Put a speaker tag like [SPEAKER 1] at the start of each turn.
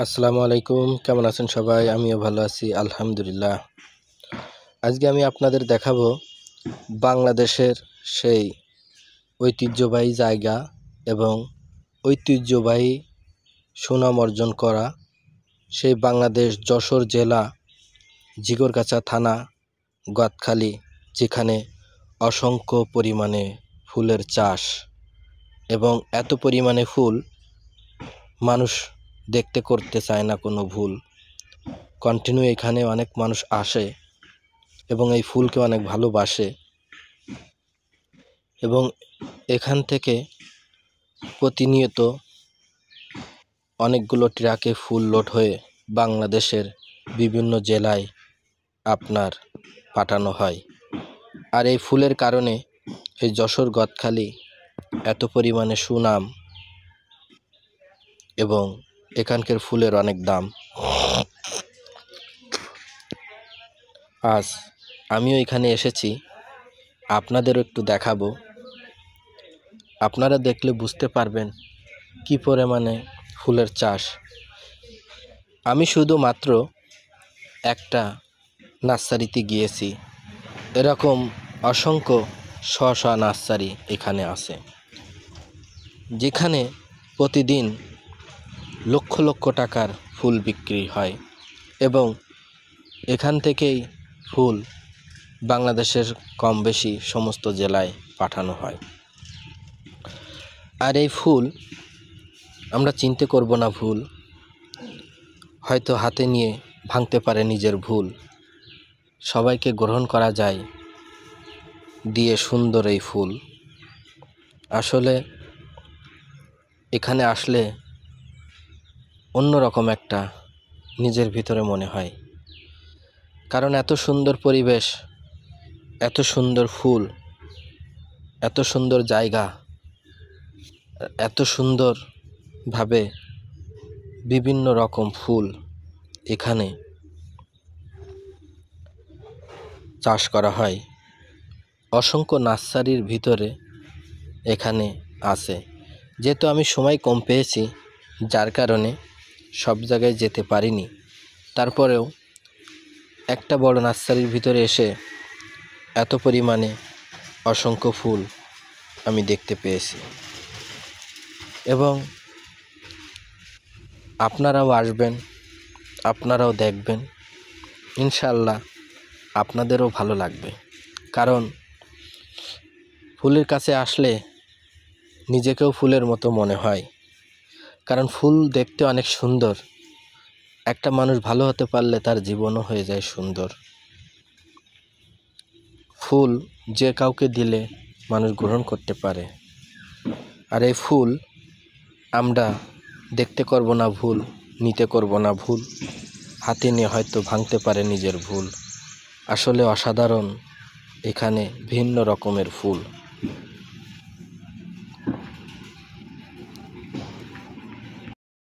[SPEAKER 1] আসসালামু আলাইকুম কেমন আছেন সবাই আমিও ভালো আছি আলহামদুলিল্লাহ আজকে আমি আপনাদের দেখাবো বাংলাদেশের সেই ঐতিহ্যবাহী জায়গা এবং ঐতিহ্যবাহী সুনাম অর্জন করা সেই বাংলাদেশ যশোর জেলা জিগরগাছা থানা গাতখালি যেখানে অসংখ্য পরিমাণে ফুলের চাষ এবং এত পরিমাণে ফুল মানুষ দেখতে করতে চায় না কোনো ভুল কন্টিনিউ এখানে অনেক মানুষ আসে এবং এই ফুলকে অনেক ভালোবাসে এবং এখান থেকে প্রতিনিয়ত অনেকগুলো ট্রাকে ফুল লোড হয়ে বাংলাদেশের বিভিন্ন জেলায় আপনার পাঠানো হয় আর এই ফুলের কারণে এই যশোর গদখালি এত পরিমাণে সুনাম এবং এখানকার ফুলের অনেক দাম আজ আমিও এখানে এসেছি আপনাদেরও একটু দেখাবো আপনারা দেখলে বুঝতে পারবেন কি পরিমাণে ফুলের চাষ আমি শুধু মাত্র একটা নার্সারিতে গিয়েছি এরকম অসংখ্য শ শ নার্সারি এখানে আছে যেখানে প্রতিদিন লক্ষ লক্ষ টাকার ফুল বিক্রি হয় এবং এখান থেকেই ফুল বাংলাদেশের কম বেশি সমস্ত জেলায় পাঠানো হয় আর এই ফুল আমরা চিনতে করব না ভুল হয়তো হাতে নিয়ে ভাঙতে পারে নিজের ভুল সবাইকে গ্রহণ করা যায় দিয়ে সুন্দর এই ফুল আসলে এখানে আসলে অন্যরকম একটা নিজের ভিতরে মনে হয় কারণ এত সুন্দর পরিবেশ এত সুন্দর ফুল এত সুন্দর জায়গা এত সুন্দরভাবে বিভিন্ন রকম ফুল এখানে চাষ করা হয় অসংখ্য নার্সারির ভিতরে এখানে আছে যেহেতু আমি সময় কম পেয়েছি যার কারণে সব জায়গায় যেতে পারিনি তারপরেও একটা বড় নার্সারির ভিতরে এসে এত পরিমাণে অসংখ্য ফুল আমি দেখতে পেয়েছি এবং আপনারাও আসবেন আপনারাও দেখবেন ইনশাল্লাহ আপনাদেরও ভালো লাগবে কারণ ফুলের কাছে আসলে নিজেকেও ফুলের মতো মনে হয় কারণ ফুল দেখতে অনেক সুন্দর একটা মানুষ ভালো হতে পারলে তার জীবনও হয়ে যায় সুন্দর ফুল যে কাউকে দিলে মানুষ গ্রহণ করতে পারে আর এই ফুল আমরা দেখতে করব না ভুল নিতে করব না ভুল হাতে নিয়ে হয়তো ভাঙতে পারে নিজের ভুল আসলে অসাধারণ এখানে ভিন্ন রকমের ফুল